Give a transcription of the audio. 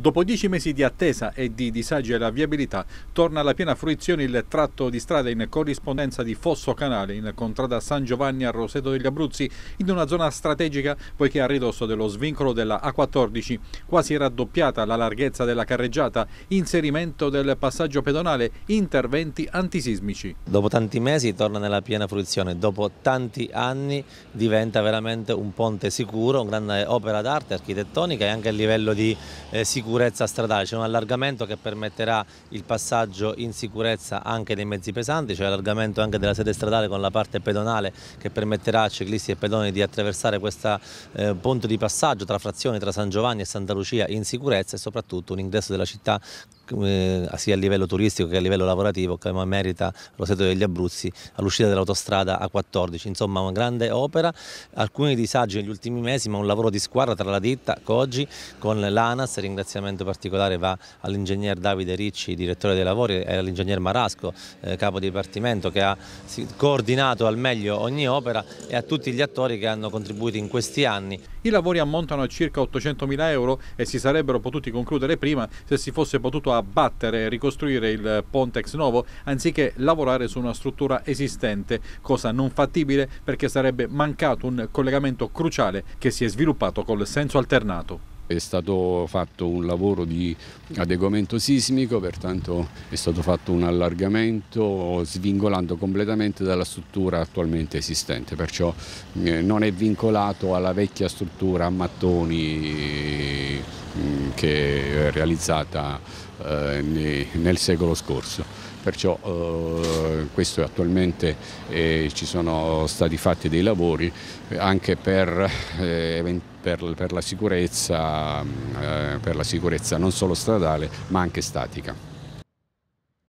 Dopo dieci mesi di attesa e di disagi alla viabilità, torna alla piena fruizione il tratto di strada in corrispondenza di Fosso Canale, in contrada San Giovanni a Roseto degli Abruzzi, in una zona strategica poiché a ridosso dello svincolo della A14, quasi raddoppiata la larghezza della carreggiata, inserimento del passaggio pedonale, interventi antisismici. Dopo tanti mesi torna nella piena fruizione, dopo tanti anni diventa veramente un ponte sicuro, una grande opera d'arte architettonica e anche a livello di eh, sicurezza sicurezza stradale, c'è un allargamento che permetterà il passaggio in sicurezza anche dei mezzi pesanti, c'è l'allargamento anche della sede stradale con la parte pedonale che permetterà a ciclisti e pedoni di attraversare questo eh, ponte di passaggio tra frazioni tra San Giovanni e Santa Lucia in sicurezza e soprattutto un ingresso della città eh, sia a livello turistico che a livello lavorativo come merita Roseto degli Abruzzi all'uscita dell'autostrada A14. Insomma una grande opera, alcuni disagi negli ultimi mesi ma un lavoro di squadra tra la ditta Coggi con l'ANAS, ringraziamento particolare va all'ingegner Davide Ricci, direttore dei lavori e all'ingegner Marasco, eh, capo dipartimento che ha coordinato al meglio ogni opera e a tutti gli attori che hanno contribuito in questi anni. I lavori ammontano a circa 800.000 euro e si sarebbero potuti concludere prima se si fosse potuto abbattere e ricostruire il ponte ex novo anziché lavorare su una struttura esistente, cosa non fattibile perché sarebbe mancato un collegamento cruciale che si è sviluppato col senso alternato. È stato fatto un lavoro di adeguamento sismico, pertanto è stato fatto un allargamento svincolando completamente dalla struttura attualmente esistente, perciò eh, non è vincolato alla vecchia struttura a mattoni che è eh, realizzata eh, nel secolo scorso. Perciò eh, questo attualmente eh, ci sono stati fatti dei lavori eh, anche per, eh, per, per, la sicurezza, mm, per la sicurezza non solo stradale ma anche statica.